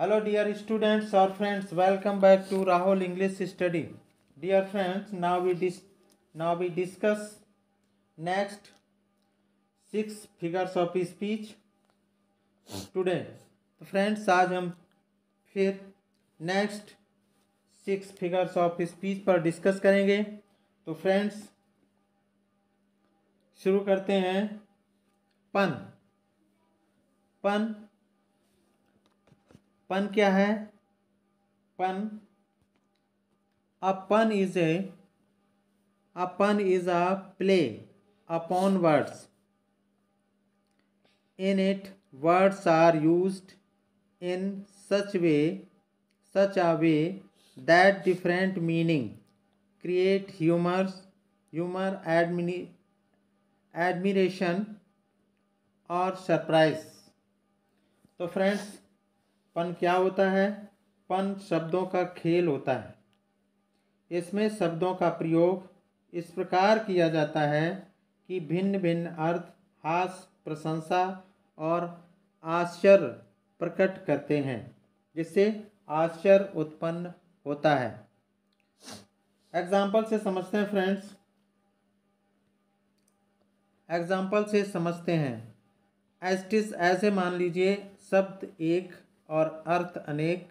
Hello dear students और friends welcome back to Rahul English study dear friends now we dis now we discuss next six figures of speech students तो friends आज हम फिर next six figures of speech पर discuss करेंगे तो friends शुरू करते हैं पन पन पन क्या है pun a pun is a a pun is a play upon words in it words are use in such way such a way that different meaning create humours humour एडमिनी एडमिनेशन और सरप्राइज तो फ्रेंड्स पन क्या होता है पन शब्दों का खेल होता है इसमें शब्दों का प्रयोग इस प्रकार किया जाता है कि भिन्न भिन्न अर्थ हास प्रशंसा और आश्चर्य प्रकट करते हैं जिससे आश्चर्य उत्पन्न होता है एग्जाम्पल से समझते हैं फ्रेंड्स एग्जाम्पल से समझते हैं एस्टिस ऐसे मान लीजिए शब्द एक और अर्थ अनेक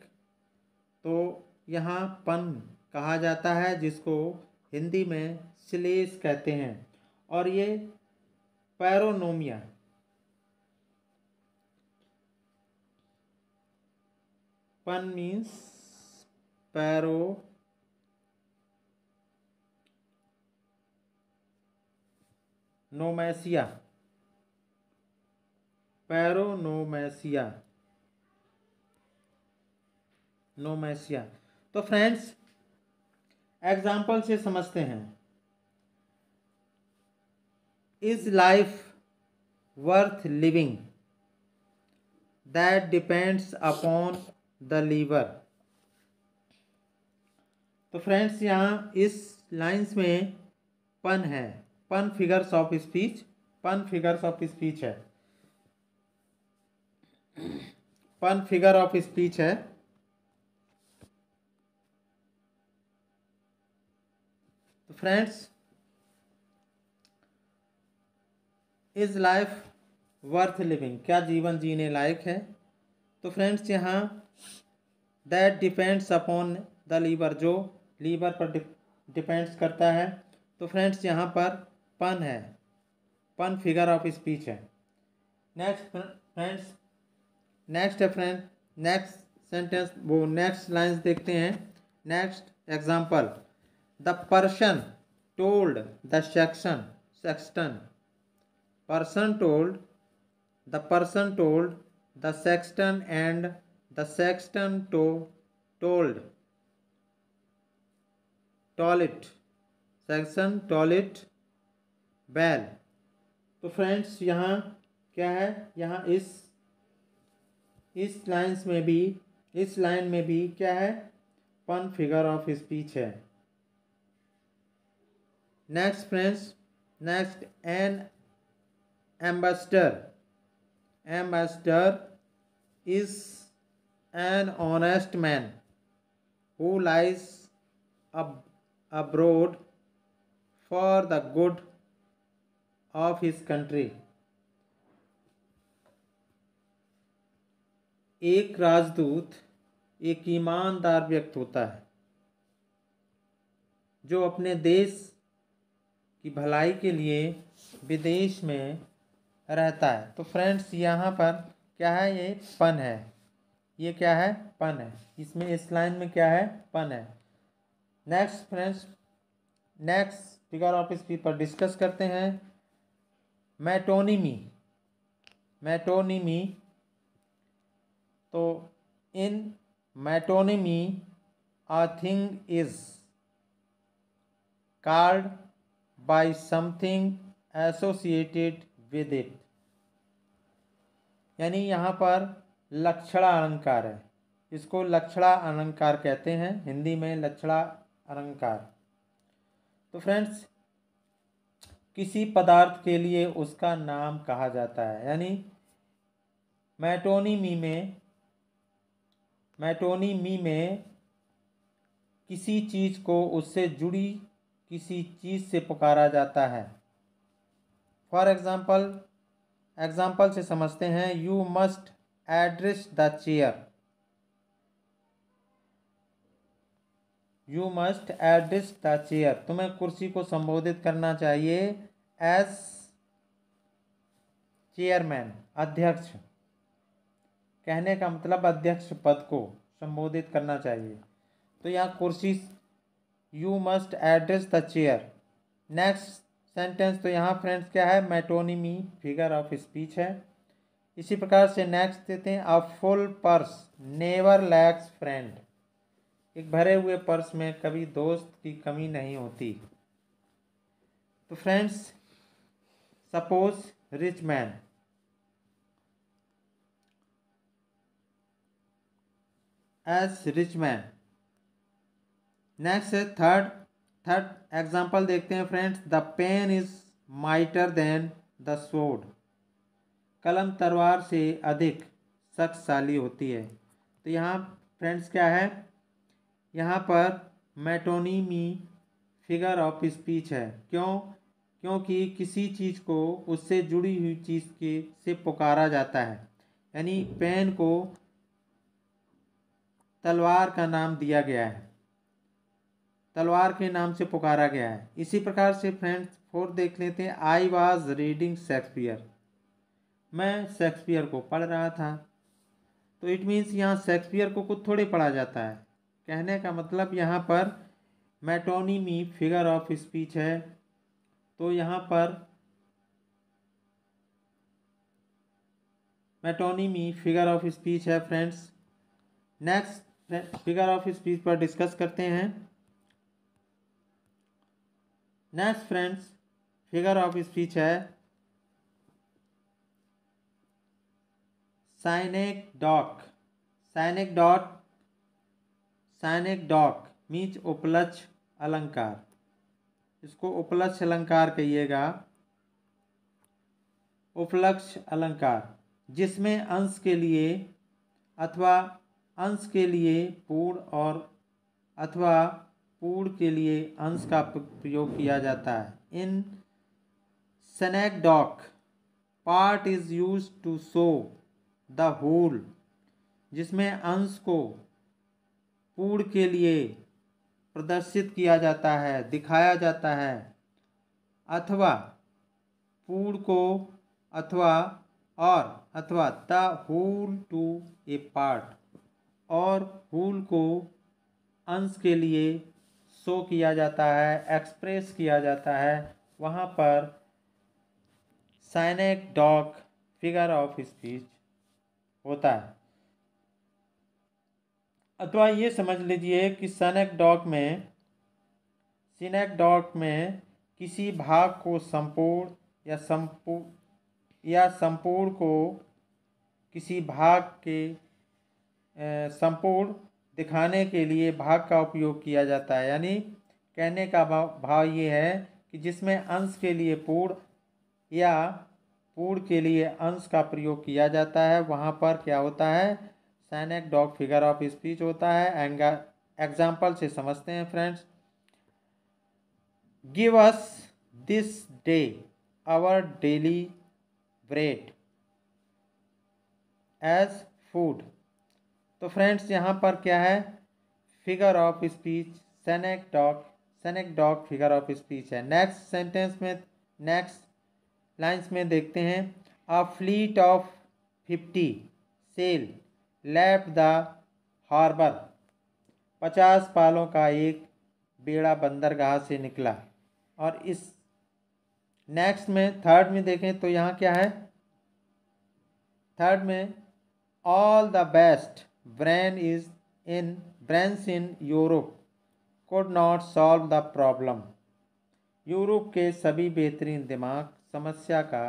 तो यहाँ पन कहा जाता है जिसको हिंदी में श्लेष कहते हैं और ये पैरोनोमिया पन मीन्स पैरो नोमैसिया पैरोनोमैसिया नोमैसिया तो फ्रेंड्स एग्जाम्पल से समझते हैं is life worth living that depends upon the liver तो फ्रेंड्स यहाँ इस लाइन्स में पन है pun figures of speech pun figures of speech है पन फिगर ऑफ स्पीच है तो friends is life worth living क्या जीवन जीने लायक है तो फ्रेंड्स यहाँ that depends upon the liver जो लीवर पर डिपेंड्स करता है तो फ्रेंड्स यहाँ पर पन है पन फिगर ऑफ स्पीच है नेक्स्ट फ्रेंड्स नेक्स्ट है फ्रेंड नेक्स्ट सेंटेंस वो नेक्स्ट लाइन्स देखते हैं next example the person told the section sexton person told the person told the sexton and the sexton to told toilet section toilet bell तो friends यहाँ क्या है यहाँ इस इस लाइन्स में भी इस लाइन में भी क्या है पन फिगर ऑफ स्पीच है next friends next an ambassador ambassador is an honest man who lies abroad for the good of his country एक राजदूत एक ईमानदार व्यक्त होता है जो अपने देश की भलाई के लिए विदेश में रहता है तो फ्रेंड्स यहाँ पर क्या है ये पन है ये क्या है पन है इसमें इस लाइन में क्या है पन है next friends next figure of speech पर डिस्कस करते हैं मैटोनिमी मैटोनिमी तो in metonymy a thing is called by something associated with it यानी यहाँ पर लक्षणा अलंकार है इसको लक्षणा अलंकार कहते हैं हिंदी में लक्षणा अलंकार तो फ्रेंड्स किसी पदार्थ के लिए उसका नाम कहा जाता है यानी मैटोनीमी में मैटोनीमी में किसी चीज़ को उससे जुड़ी किसी चीज़ से पुकारा जाता है फॉर एग्ज़ाम्पल एग्ज़ाम्पल से समझते हैं you must address the chair you must address the chair तुम्हें कुर्सी को संबोधित करना चाहिए एज चेयरमैन अध्यक्ष कहने का मतलब अध्यक्ष पद को संबोधित करना चाहिए तो यहाँ कुर्सी you must address the chair next sentence तो यहाँ फ्रेंड्स क्या है मैटोनिमी फिगर ऑफ स्पीच है इसी प्रकार से नेक्स्ट देते हैं a full purse never lacks friend एक भरे हुए पर्स में कभी दोस्त की कमी नहीं होती तो friends suppose rich man as rich man next है थर्ड थर्ड एग्जाम्पल देखते हैं friends the pen is mightier than the sword कलम तलवार से अधिक शक्तिशाली होती है तो यहाँ फ्रेंड्स क्या है यहाँ पर मेटोनीमी फिगर ऑफ स्पीच है क्यों क्योंकि किसी चीज़ को उससे जुड़ी हुई चीज़ के से पुकारा जाता है यानी पेन को तलवार का नाम दिया गया है तलवार के नाम से पुकारा गया है इसी प्रकार से फ्रेंड्स फोर्थ देख लेते हैं आई वाज रीडिंग शेक्सपियर मैं शेक्सपियर को पढ़ रहा था तो इट मीन्स यहाँ शेक्सपियर को कुछ थोड़े पढ़ा जाता है कहने का मतलब यहाँ पर मेटोनीमी फिगर ऑफ स्पीच है तो यहाँ पर मेटोनीमी फिगर ऑफ स्पीच है friends next figure of speech पर डिस्कस करते हैं next friends figure of speech है synecdoche synecdoche synecdoche मीच उपलक्ष अलंकार इसको उपलक्ष अलंकार कहिएगा उपलक्ष अलंकार जिसमें अंश के लिए अथवा अंश के लिए पूर्ण और अथवा पूर्ण के लिए अंश का प्रयोग किया जाता है in doc part is use to show the whole जिसमें अंश को पूर्ण के लिए प्रदर्शित किया जाता है दिखाया जाता है अथवा पूर्ण को अथवा और अथवा the whole to a part और होल को अंश के लिए शो किया जाता है एक्सप्रेस किया जाता है वहाँ पर synecdoche figure of speech होता है अथवा ये समझ लीजिए कि सनेक डॉक में सिनेक डॉक में किसी भाग को संपूर्ण या संपूर्ण या संपूर्ण को किसी भाग के संपूर्ण दिखाने के लिए भाग का उपयोग किया जाता है यानी कहने का भाव ये है कि जिसमें अंश के लिए पूर्ण या पूर्ण के लिए अंश का प्रयोग किया जाता है वहाँ पर क्या होता है सैनिक डॉग फिगर ऑफ स्पीच होता है एंग एग्जाम्पल से समझते हैं friends give us this day our daily bread as food तो फ्रेंड्स यहाँ पर क्या है figure of speech synecdoche synecdoche figure of speech है नेक्स्ट सेंटेंस में नेक्स्ट लाइंस में देखते हैं a fleet of fifty sail lap the harbour पचास पालों का एक बेड़ा बंदरगाह से निकला और इस नेक्स्ट में थर्ड में देखें तो यहाँ क्या है थर्ड में all the best brain is in brains in Europe could not solve the problem. Europe के सभी बेहतरीन दिमाग समस्या का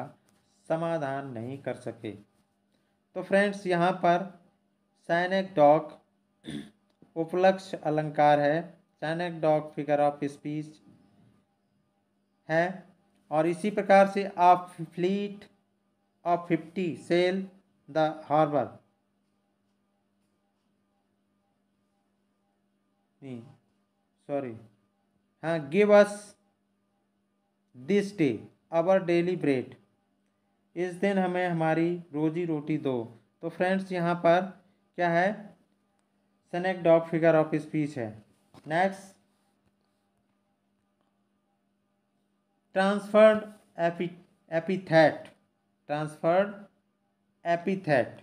समाधान नहीं कर सके तो फ्रेंड्स यहाँ पर सैनिक डॉग उपलक्ष अलंकार है सैनिक डॉग फिगर ऑफ स्पीच है और इसी प्रकार से आप fleet of fifty sail the harbour नहीं सॉरी हाँ give us this day our daily bread इस दिन हमें हमारी रोजी रोटी दो तो फ्रेंड्स यहाँ पर क्या है synecdoche figure of speech है next transferred epi epithet transferred epithet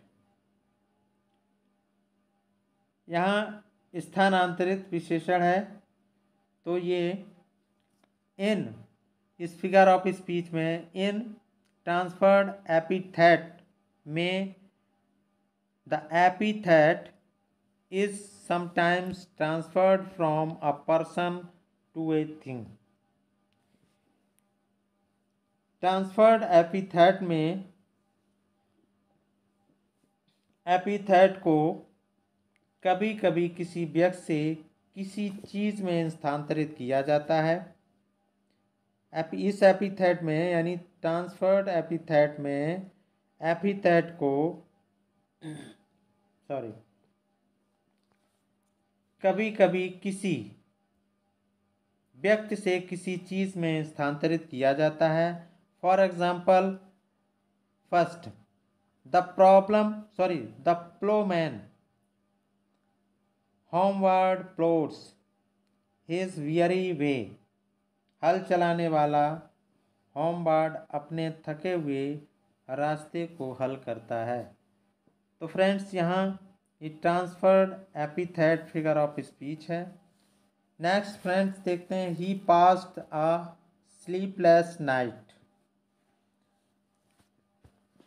यहाँ स्थानांतरित विशेषण है तो ये इन इस फिगर ऑफ स्पीच में इन ट्रांसफर्ड एपीथेट में the epithet is sometimes transferred from a person to a thing transferred epithet में एपीथेट को कभी कभी किसी व्यक्ति से किसी चीज़ में स्थानांतरित किया जाता है इस एपिथेट में यानी ट्रांसफर्ड एपिथेट में एपिथेट को सॉरी कभी कभी किसी व्यक्ति से किसी चीज़ में स्थानांतरित किया जाता है for example first the problem sorry the ploughman homeward plods his weary way हल चलाने वाला होमवर्ड अपने थके हुए रास्ते को हल करता है तो फ्रेंड्स यहाँ ये transferred epithet figure of speech है नेक्स्ट फ्रेंड्स देखते हैं he passed a sleepless night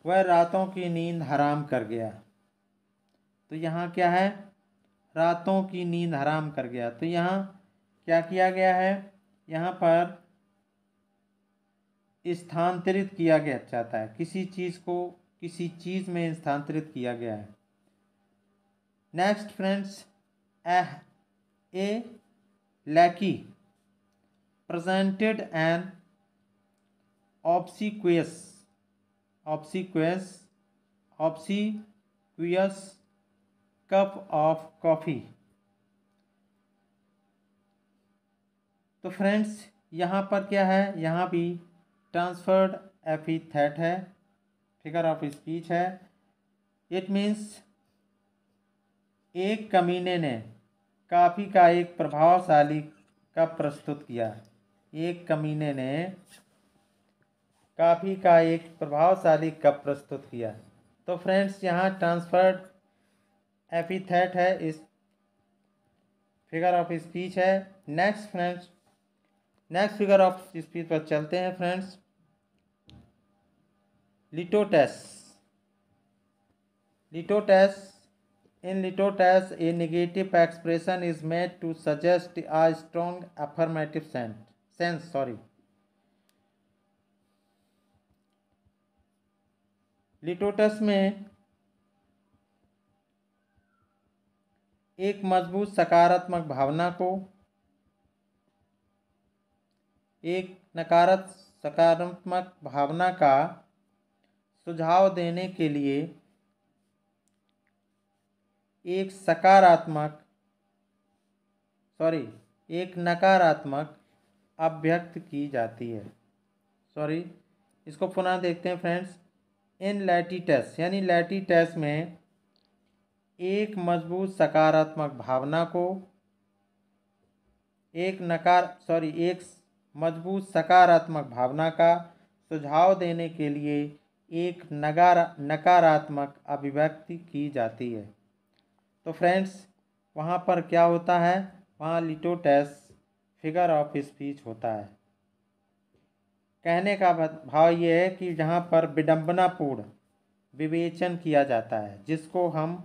वह रातों की नींद हराम कर गया तो यहाँ क्या है रातों की नींद हराम कर गया तो यहाँ क्या किया गया है यहाँ पर स्थानांतरित किया गया जाता है किसी चीज़ को किसी चीज़ में स्थानांतरित किया गया है next friends uh a lackey presented an obsequious obsequious obsequious cup of coffee तो फ्रेंड्स यहाँ पर क्या है यहाँ भी ट्रांसफर्ड थेट है फिगर ऑफ स्पीच है इट मीन्स एक कमीने ने काफ़ी का एक प्रभावशाली कप प्रस्तुत किया एक कमीने ने काफ़ी का एक प्रभावशाली कप प्रस्तुत किया तो फ्रेंड्स यहाँ ट्रांसफर्ड एपिथेट है इस फिगर ऑफ स्पीच है next friends next figure of speech पर चलते हैं friends litotes litotes in litotes a negative expression is made to suggest a strong affirmative sense sense sorry litotes में एक मजबूत सकारात्मक भावना को एक नकारात सकारात्मक भावना का सुझाव देने के लिए एक सकारात्मक सॉरी एक नकारात्मक अभ्यक्त की जाती है सॉरी इसको पुनः देखते हैं फ्रेंड्स इन लैटिटस यानी लैटिटस में एक मजबूत सकारात्मक भावना को एक नकार सॉरी एक मजबूत सकारात्मक भावना का सुझाव देने के लिए एक नगार नकारात्मक अभिव्यक्ति की जाती है तो फ्रेंड्स वहाँ पर क्या होता है वहाँ लिटोटेस फिगर ऑफ स्पीच होता है कहने का भाव ये है कि जहाँ पर विडम्बनापूर्ण विवेचन किया जाता है जिसको हम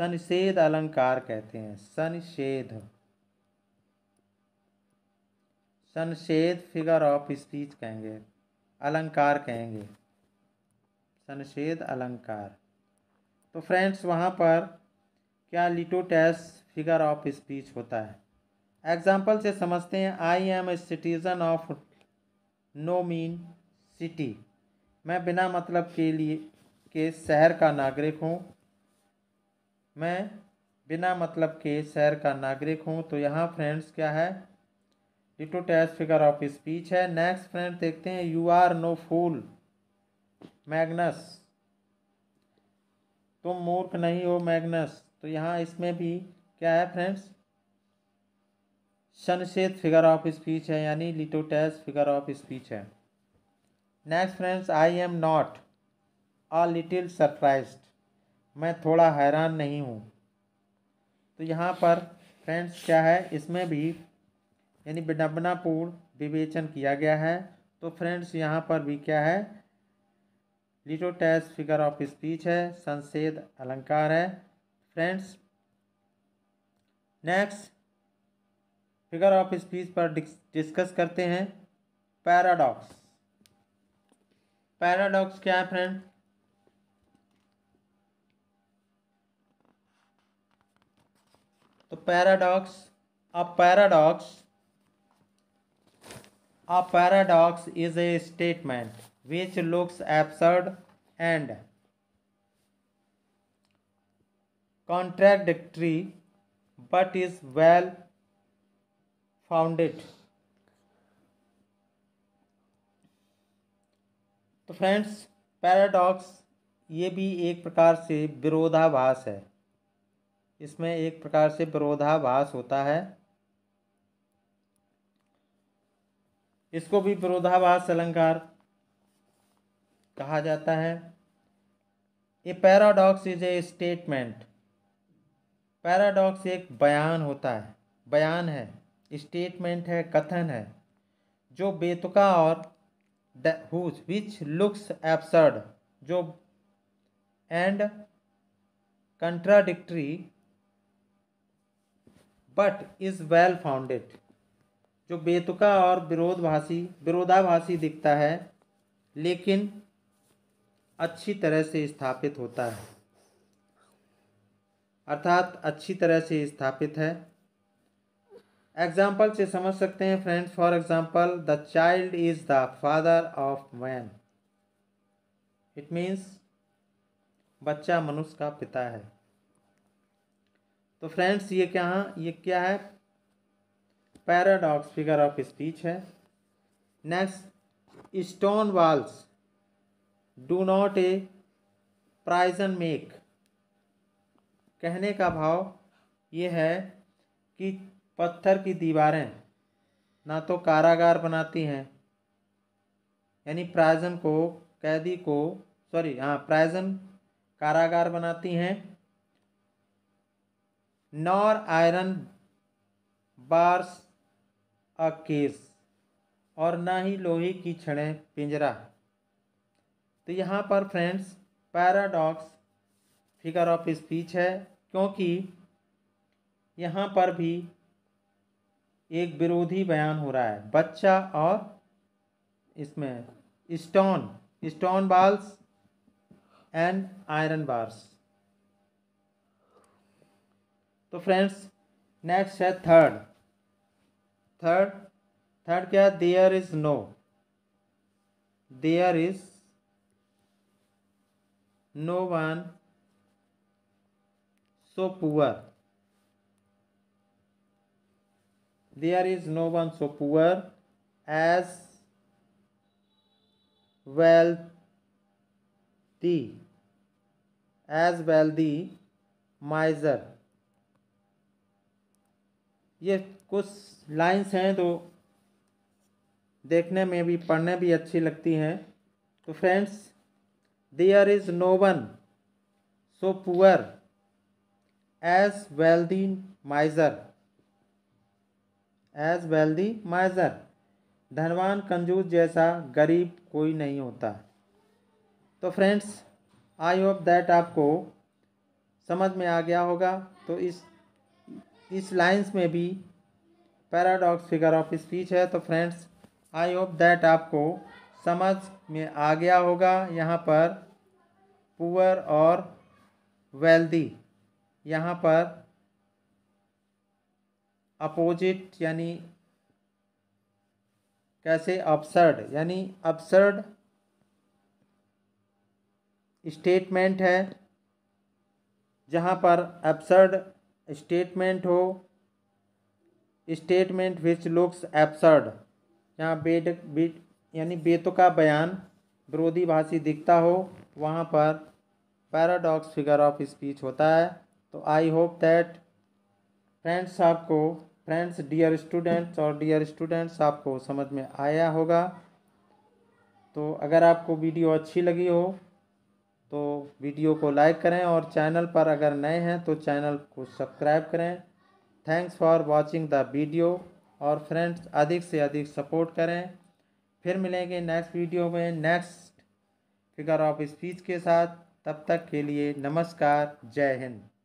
सनिषेध अलंकार कहते हैं सनिषेध सनशेद फिगर ऑफ स्पीच कहेंगे अलंकार कहेंगे सनशेद अलंकार तो फ्रेंड्स वहाँ पर क्या लिटोटैस फिगर ऑफ स्पीच होता है एग्जाम्पल से समझते हैं I am a citizen of no mean city मैं बिना मतलब के लिए के शहर का नागरिक हूँ मैं बिना मतलब के शहर का नागरिक हूँ तो यहाँ फ्रेंड्स क्या है litotes figure of speech है नेक्स्ट फ्रेंड देखते हैं यू आर नो फूल मैग्नस तुम मूर्ख नहीं हो मैग्नस तो यहाँ इसमें भी क्या है फ्रेंड्स सनशेद फिगर ऑफ स्पीच है यानी टैस फिगर ऑफ स्पीच है next friends I am not a little surprised मैं थोड़ा हैरान नहीं हूँ तो यहाँ पर फ्रेंड्स क्या है इसमें भी यानी विडम्बनापूर्ण विवेचन किया गया है तो फ्रेंड्स यहाँ पर भी क्या है लिटोटैस फिगर ऑफ स्पीच है संसेद अलंकार है friends next figure of speech पर डिस्कस करते हैं पैराडॉक्स पैराडॉक्स क्या है फ्रेंड तो paradox a paradox a paradox is a statement which looks absurd and contradictory but is well founded तो फ्रेंड्स पैराडॉक्स ये भी एक प्रकार से विरोधाभास है इसमें एक प्रकार से विरोधाभास होता है इसको भी विरोधाभास अलंकार कहा जाता है a paradox is a statement paradox एक बयान होता है बयान है स्टेटमेंट है कथन है जो बेतुका और हुज विच लुक्स एब्सर्ड जो and contradictory but is well founded जो बेतुका और विरोधभाषी विरोधाभाषी दिखता है लेकिन अच्छी तरह से स्थापित होता है अर्थात अच्छी तरह से स्थापित है एग्जाम्पल से समझ सकते हैं friends for example the child is the father of man it means बच्चा मनुष्य का पिता है तो फ्रेंड्स ये क्या ये क्या है पैराडॉक्स फिगर ऑफ स्पीच है next stone walls do not a prison make कहने का भाव ये है कि पत्थर की दीवारें ना तो कारागार बनाती हैं यानी प्राइजन को कैदी को सॉरी हाँ प्राइजन कारागार बनाती हैं nor iron bars a case और ना ही लोहे की छड़ें पिंजरा तो यहाँ पर friends paradox figure of speech है क्योंकि यहाँ पर भी एक विरोधी बयान हो रहा है बच्चा और इसमें stone stone balls and iron bars तो फ्रेंड्स नेक्स्ट है थर्ड थर्ड थर्ड क्या है there is no there is no one so poor there is no one so poor as as wealthy miser ये कुछ lines हैं तो देखने में भी पढ़ने भी अच्छी लगती हैं तो friends there is no one so poor as wealthy miser as wealthy miser धनवान कंजूस जैसा गरीब कोई नहीं होता तो फ्रेंड्स आई होप दैट आपको समझ में आ गया होगा तो इस इस लाइंस में भी पैराडॉक्स फिगर ऑफ स्पीच है तो फ्रेंड्स आई होप दैट आपको समझ में आ गया होगा यहाँ पर पुअर और वेल्दी यहाँ पर अपोजिट यानी कैसे अपसर्ड यानी अपसर्ड स्टेटमेंट है जहाँ पर अपसर्ड स्टेटमेंट हो स्टेटमेंट विच लुक्स एब्सर्ड जहाँ बेड बीट यानी बेतु का बयान विरोधी भाषी दिखता हो वहाँ पर पैराडॉक्स फिगर ऑफ स्पीच होता है तो आई होप दैट फ्रेंड्स आपको फ्रेंड्स डियर स्टूडेंट्स और डियर स्टूडेंट्स आपको समझ में आया होगा तो अगर आपको वीडियो अच्छी लगी हो तो वीडियो को लाइक करें और चैनल पर अगर नए हैं तो चैनल को सब्सक्राइब करें thanks for watching the video और फ्रेंड्स अधिक से अधिक सपोर्ट करें फिर मिलेंगे नेक्स्ट वीडियो में नेक्स्ट फिगर ऑफ स्पीच के साथ तब तक के लिए नमस्कार जय हिंद